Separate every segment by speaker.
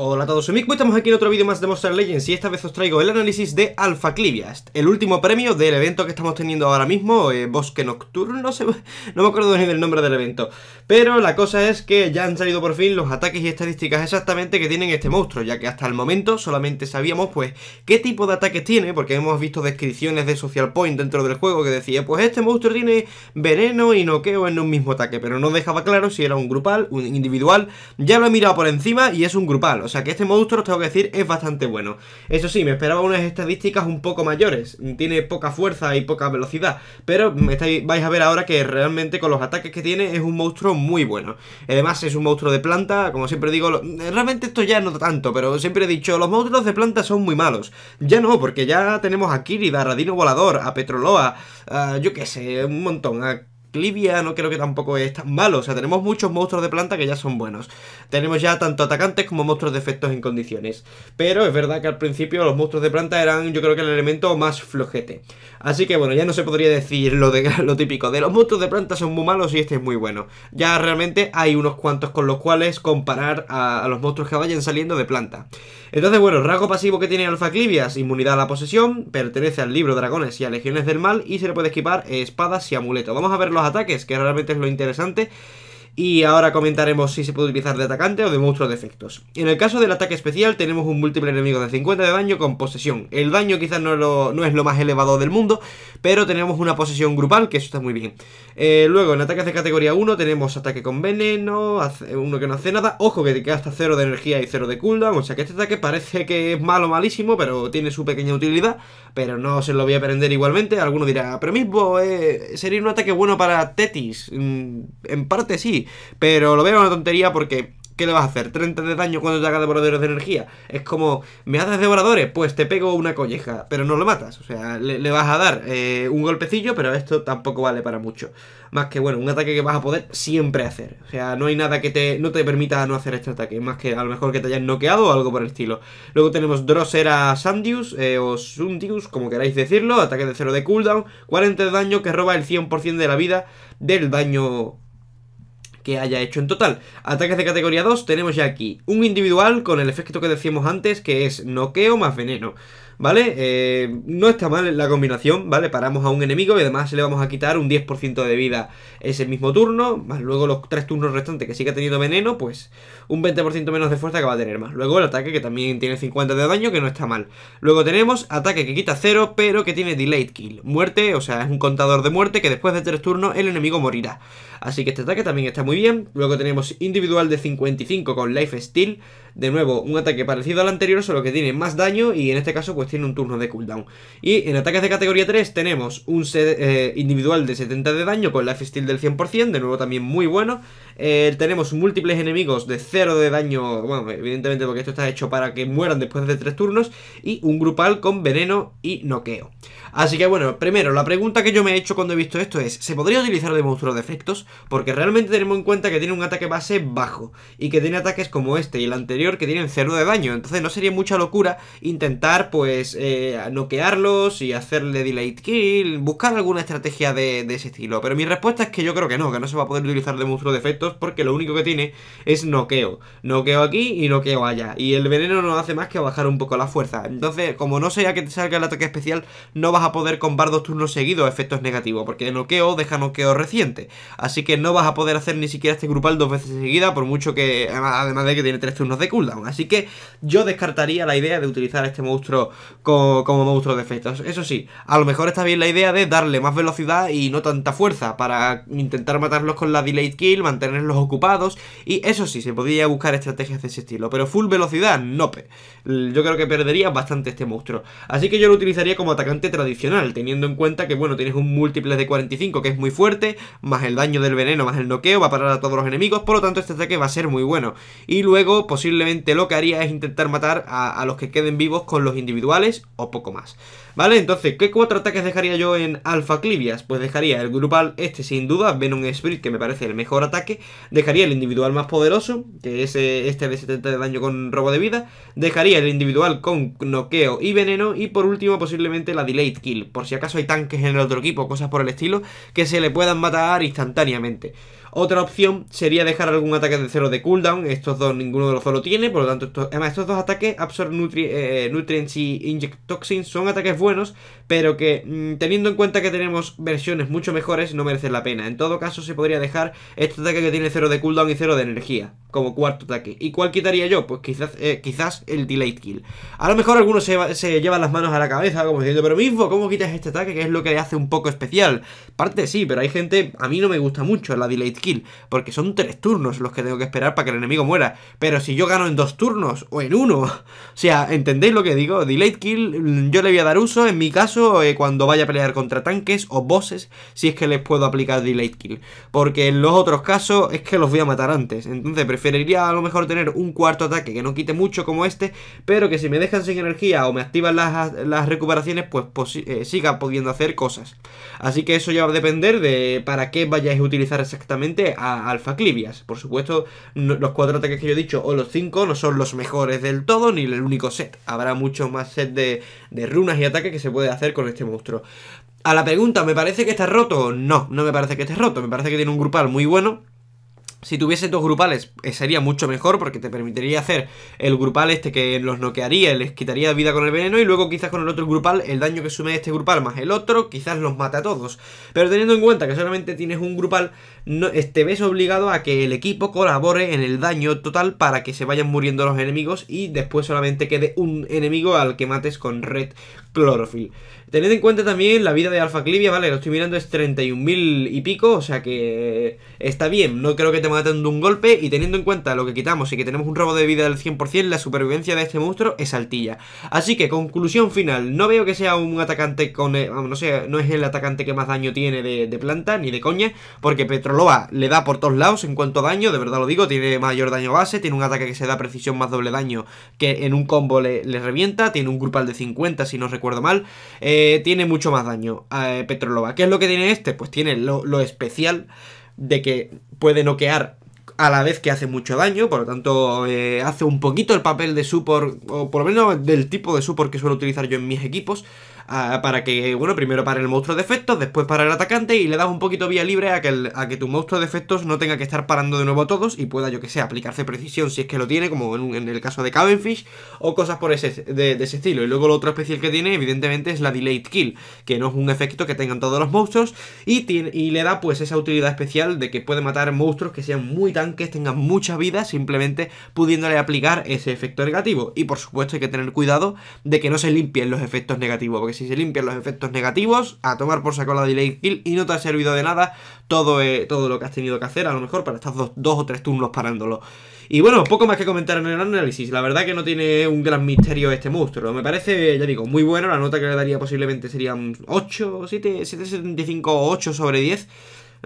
Speaker 1: Hola a todos, y pues estamos aquí en otro vídeo más de Monster Legends y esta vez os traigo el análisis de Alpha Cliviast, el último premio del evento que estamos teniendo ahora mismo, eh, Bosque Nocturno, no, me acuerdo ni del nombre del evento, pero la cosa es que ya han salido por fin los ataques y estadísticas exactamente que tienen este monstruo, ya que hasta el momento solamente sabíamos pues qué tipo de ataques tiene, porque hemos visto descripciones de Social Point dentro del juego que decía pues este monstruo tiene veneno y noqueo en un mismo ataque, pero no dejaba claro si era un grupal, un individual, ya lo he mirado por encima y es un grupal, o sea que este monstruo, os tengo que decir, es bastante bueno. Eso sí, me esperaba unas estadísticas un poco mayores. Tiene poca fuerza y poca velocidad. Pero vais a ver ahora que realmente con los ataques que tiene es un monstruo muy bueno. Además es un monstruo de planta, como siempre digo, realmente esto ya no tanto, pero siempre he dicho, los monstruos de planta son muy malos. Ya no, porque ya tenemos a Kirida, a Radino Volador, a Petroloa, yo qué sé, un montón, Clivia no creo que tampoco es tan malo. O sea, tenemos muchos monstruos de planta que ya son buenos. Tenemos ya tanto atacantes como monstruos de efectos en condiciones. Pero es verdad que al principio los monstruos de planta eran, yo creo que el elemento más flojete. Así que bueno, ya no se podría decir lo, lo típico de los monstruos de planta son muy malos y este es muy bueno. Ya realmente hay unos cuantos con los cuales comparar a, los monstruos que vayan saliendo de planta. Entonces, bueno, rasgo pasivo que tiene Alfa Es inmunidad a la posesión, pertenece al libro Dragones y a Legiones del Mal y se le puede equipar espadas y amuleto. Vamos a verlo ataques, que realmente es lo interesante y ahora comentaremos si se puede utilizar de atacante o de monstruo de efectos. En el caso del ataque especial tenemos un múltiple enemigo de 50 de daño con posesión. El daño quizás no, es lo más elevado del mundo, pero tenemos una posesión grupal, que eso está muy bien. Eh, luego, en ataques de categoría 1 tenemos ataque con veneno, uno que no hace nada. Ojo que te gasta 0 de energía y 0 de cooldown, o sea que este ataque parece que es malo, malísimo, pero tiene su pequeña utilidad. Pero no se lo voy a aprender igualmente. Alguno dirá, pero mismo, eh, ¿sería un ataque bueno para Tetis? Mm, en parte sí, pero lo veo una tontería porque ¿qué le vas a hacer? ¿30 de daño cuando te haga devoradores de energía? Es como, ¿me haces devoradores? Pues te pego una colleja, pero no lo matas. O sea, le, vas a dar eh, un golpecillo, pero esto tampoco vale para mucho. Más que, bueno, un ataque que vas a poder siempre hacer. O sea, no hay nada que te no te permita no hacer este ataque, más que a lo mejor que te hayan noqueado o algo por el estilo. Luego tenemos Drosera Sandius, eh, o Sundius, como queráis decirlo, ataque de cero de cooldown, 40 de daño que roba el 100% de la vida del daño que haya hecho en total. Ataques de categoría 2 tenemos ya aquí un individual con el efecto que decíamos antes, que es noqueo más veneno. ¿vale? Eh, no está mal la combinación, ¿vale? Paramos a un enemigo y además le vamos a quitar un 10% de vida ese mismo turno, más luego los tres turnos restantes que siga teniendo veneno, pues un 20% menos de fuerza que va a tener más. Luego el ataque que también tiene 50 de daño, que no está mal. Luego tenemos ataque que quita 0, pero que tiene delayed kill. Muerte, o sea, es un contador de muerte que después de tres turnos el enemigo morirá. Así que este ataque también está muy bien. Luego tenemos individual de 55 con life steal. De nuevo, un ataque parecido al anterior, solo que tiene más daño y en este caso pues tiene un turno de cooldown. Y en ataques de categoría 3 tenemos un set, eh, individual de 70 de daño con life steal del 100%, de nuevo también muy bueno. Eh, tenemos múltiples enemigos de 0 de daño, bueno, evidentemente porque esto está hecho para que mueran después de 3 turnos. Y un grupal con veneno y noqueo. Así que bueno, primero, la pregunta que yo me he hecho cuando he visto esto es, ¿se podría utilizar de monstruos de efectos? Porque realmente tenemos en cuenta que tiene un ataque base bajo y que tiene ataques como este y el anterior que tienen 0 de daño. Entonces no sería mucha locura intentar pues pues, eh, noquearlos y hacerle Delay kill, buscar alguna estrategia de, ese estilo. Pero mi respuesta es que yo creo que no, que no se va a poder utilizar de monstruo de efectos porque lo único que tiene es noqueo. Noqueo aquí y noqueo allá. Y el veneno no hace más que bajar un poco la fuerza. Entonces, como no sea que te salga el ataque especial, no vas a poder combar dos turnos seguidos efectos negativos, porque noqueo deja noqueo reciente. Así que no vas a poder hacer ni siquiera este grupal dos veces seguida, por mucho que, además de que tiene tres turnos de cooldown. Así que yo descartaría la idea de utilizar este monstruo como, monstruo de efectos. Eso sí, a lo mejor está bien la idea de darle más velocidad y no tanta fuerza para intentar matarlos con la delayed kill, mantenerlos ocupados. Y eso sí, se podría buscar estrategias de ese estilo. Pero full velocidad, nope Yo creo que perdería bastante este monstruo. Así que yo lo utilizaría como atacante tradicional, teniendo en cuenta que, bueno, tienes un múltiple de 45 que es muy fuerte, más el daño del veneno, más el noqueo, va a parar a todos los enemigos. Por lo tanto, este ataque va a ser muy bueno. Y luego, posiblemente lo que haría es intentar matar a, a los que queden vivos con los individuales o poco más. ¿Vale? Entonces, ¿qué cuatro ataques dejaría yo en Alpha Clivias? Pues dejaría el grupal este sin duda, Venom Spirit, que me parece el mejor ataque. Dejaría el individual más poderoso, que es eh, este de 70 de daño con robo de vida. Dejaría el individual con noqueo y veneno. Y por último, posiblemente la Delayed Kill, por si acaso hay tanques en el otro equipo, cosas por el estilo, que se le puedan matar instantáneamente. Otra opción sería dejar algún ataque de cero de cooldown. Estos dos, ninguno de los dos lo tiene. Por lo tanto, estos, además, estos dos ataques, Absorb eh, Nutrients y Inject Toxins, son ataques buenos, pero que mm, teniendo en cuenta que tenemos versiones mucho mejores, no merecen la pena. En todo caso, se podría dejar este ataque que tiene cero de cooldown y cero de energía, como cuarto ataque. ¿Y cuál quitaría yo? Pues quizás, eh, quizás el Delay Kill. A lo mejor algunos se, llevan las manos a la cabeza, como diciendo, pero mismo, ¿cómo quitas este ataque? Que es lo que hace un poco especial. Parte sí, pero hay gente, a mí no me gusta mucho la Delay Kill porque son tres turnos los que tengo que esperar para que el enemigo muera. Pero si yo gano en dos turnos o en uno, o sea, ¿entendéis lo que digo? delay kill, mm, yo le voy a dar uso, en mi caso, eh, cuando vaya a pelear contra tanques o bosses, si es que les puedo aplicar delay kill. Porque en los otros casos es que los voy a matar antes. Entonces preferiría a lo mejor tener un cuarto ataque que no quite mucho como este, pero que si me dejan sin energía o me activan las, recuperaciones, pues, eh, siga pudiendo hacer cosas. Así que eso ya va a depender de para qué vayáis a utilizar exactamente a Alfa Clivias. Por supuesto, los cuatro ataques que yo he dicho, o los cinco, no son los mejores del todo, ni el único set. Habrá muchos más set de, de runas y ataques que se puede hacer con este monstruo. A la pregunta, ¿me parece que está roto? No, no me parece que esté roto. Me parece que tiene un grupal muy bueno si tuviese dos grupales eh, sería mucho mejor porque te permitiría hacer el grupal este que los noquearía, les quitaría vida con el veneno y luego quizás con el otro grupal el daño que sume este grupal más el otro quizás los mate a todos. Pero teniendo en cuenta que solamente tienes un grupal, no, eh, te ves obligado a que el equipo colabore en el daño total para que se vayan muriendo los enemigos y después solamente quede un enemigo al que mates con red Chlorophyll. Tened en cuenta también la vida de Alfa Clivia, ¿vale? Lo estoy mirando, es 31.000 y pico, o sea que está bien. No creo que te mate de un golpe y teniendo en cuenta lo que quitamos y que tenemos un robo de vida del 100%, la supervivencia de este monstruo es altilla. Así que, conclusión final, no veo que sea un atacante con... Eh, no sé, no es el atacante que más daño tiene de, planta, ni de coña, porque Petroloa le da por todos lados en cuanto a daño, de verdad lo digo, tiene mayor daño base, tiene un ataque que se da precisión más doble daño que en un combo le, le revienta, tiene un grupal de 50 si no recuerdo mal, eh, tiene mucho más daño a eh, Petrolova. ¿Qué es lo que tiene este? Pues tiene lo, especial de que puede noquear a la vez que hace mucho daño, por lo tanto eh, hace un poquito el papel de support, o por lo menos del tipo de support que suelo utilizar yo en mis equipos, para que, bueno, primero para el monstruo de efectos, después para el atacante y le das un poquito vía libre a que, a que tu monstruo de efectos no tenga que estar parando de nuevo a todos y pueda, yo que sé, aplicarse precisión si es que lo tiene, como en, el caso de Cavenfish o cosas por ese, de, ese estilo. Y luego lo otro especial que tiene, evidentemente, es la Delayed Kill, que no es un efecto que tengan todos los monstruos y, y le da pues esa utilidad especial de que puede matar monstruos que sean muy tanques, tengan mucha vida, simplemente pudiéndole aplicar ese efecto negativo. Y por supuesto hay que tener cuidado de que no se limpien los efectos negativos, si se limpian los efectos negativos, a tomar por saco la delay kill y no te ha servido de nada todo, eh, todo lo que has tenido que hacer, a lo mejor para estar dos, o tres turnos parándolo. Y bueno, poco más que comentar en el análisis. La verdad que no tiene un gran misterio este monstruo. Me parece, ya digo, muy bueno. La nota que le daría posiblemente serían 8, 7, 7,75 8 sobre 10.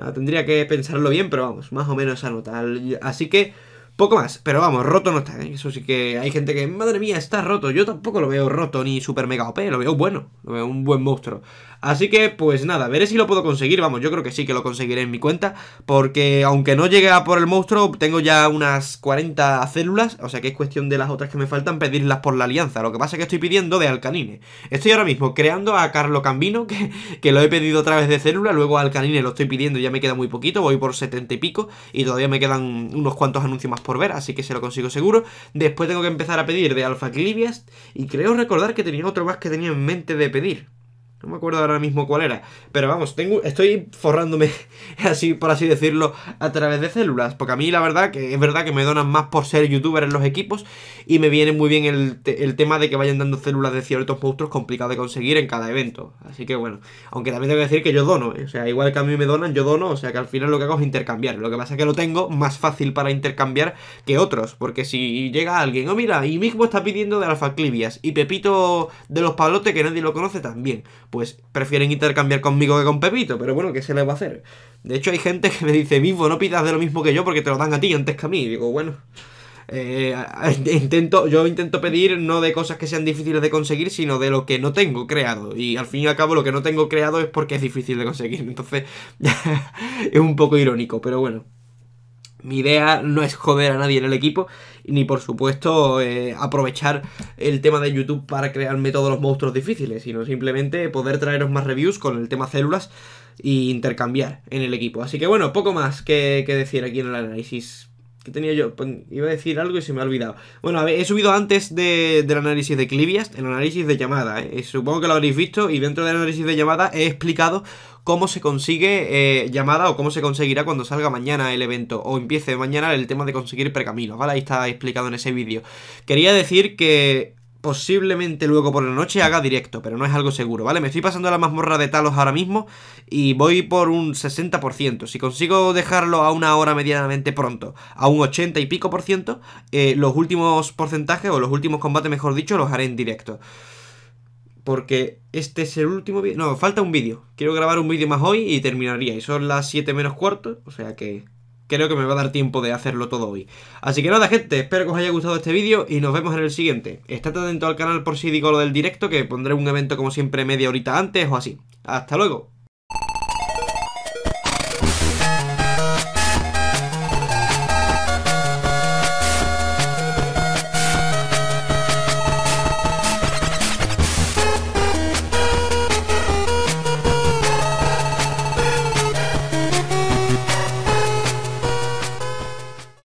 Speaker 1: Ah, tendría que pensarlo bien, pero vamos, más o menos esa nota. Así que... Poco más, pero vamos, roto no está, ¿eh? Eso sí que hay gente que, madre mía, está roto. Yo tampoco lo veo roto ni super mega OP, lo veo bueno, lo veo un buen monstruo. Así que, pues nada, veré si lo puedo conseguir. Vamos, yo creo que sí que lo conseguiré en mi cuenta. Porque aunque no llegue a por el monstruo, tengo ya unas 40 células. O sea que es cuestión de las otras que me faltan pedirlas por la alianza. Lo que pasa es que estoy pidiendo de Alcanine. Estoy ahora mismo creando a Carlo Cambino, que, que lo he pedido otra vez de célula. Luego a Alcanine lo estoy pidiendo, ya me queda muy poquito. Voy por 70 y pico. Y todavía me quedan unos cuantos anuncios más por ver. Así que se lo consigo seguro. Después tengo que empezar a pedir de alfa Clivias. Y creo recordar que tenía otro más que tenía en mente de pedir. No me acuerdo ahora mismo cuál era. Pero vamos, tengo, estoy forrándome, así por así decirlo, a través de células. Porque a mí la verdad que es verdad que me donan más por ser youtuber en los equipos. Y me viene muy bien el, el tema de que vayan dando células de ciertos monstruos complicados de conseguir en cada evento. Así que bueno. Aunque también tengo que decir que yo dono. ¿eh? O sea, igual que a mí me donan, yo dono. O sea que al final lo que hago es intercambiar. Lo que pasa es que lo tengo más fácil para intercambiar que otros. Porque si llega alguien, oh mira, y mismo está pidiendo de Alfa Y Pepito de los Palotes, que nadie lo conoce, también pues prefieren intercambiar conmigo que con Pepito, pero bueno, ¿qué se les va a hacer? De hecho, hay gente que me dice, mismo no pidas de lo mismo que yo porque te lo dan a ti antes que a mí. Y digo, bueno. Eh, intento, yo intento pedir no de cosas que sean difíciles de conseguir, sino de lo que no tengo creado. Y al fin y al cabo, lo que no tengo creado es porque es difícil de conseguir. Entonces, es un poco irónico, pero bueno. Mi idea no es joder a nadie en el equipo ni por supuesto eh, aprovechar el tema de YouTube para crearme todos los monstruos difíciles, sino simplemente poder traeros más reviews con el tema células e intercambiar en el equipo. Así que bueno, poco más que, decir aquí en el análisis ¿Qué tenía yo, pues, iba a decir algo y se me ha olvidado. Bueno, he subido antes de, del análisis de Clivias, el análisis de llamada. ¿eh? Supongo que lo habréis visto y dentro del análisis de llamada he explicado cómo se consigue eh, llamada o cómo se conseguirá cuando salga mañana el evento o empiece mañana el tema de conseguir pergaminos, ¿vale? Ahí está explicado en ese vídeo. Quería decir que posiblemente luego por la noche haga directo, pero no es algo seguro, ¿vale? Me estoy pasando la mazmorra de Talos ahora mismo y voy por un 60%. Si consigo dejarlo a una hora medianamente pronto, a un 80 y pico por ciento, eh, los últimos porcentajes o los últimos combates, mejor dicho, los haré en directo. Porque este es el último vídeo. No, falta un vídeo. Quiero grabar un vídeo más hoy y terminaría. Y son las 7 menos cuarto. O sea que creo que me va a dar tiempo de hacerlo todo hoy. Así que nada, gente, espero que os haya gustado este vídeo y nos vemos en el siguiente. Estad atento al canal por si digo lo del directo, que pondré un evento como siempre media horita antes o así. ¡Hasta luego!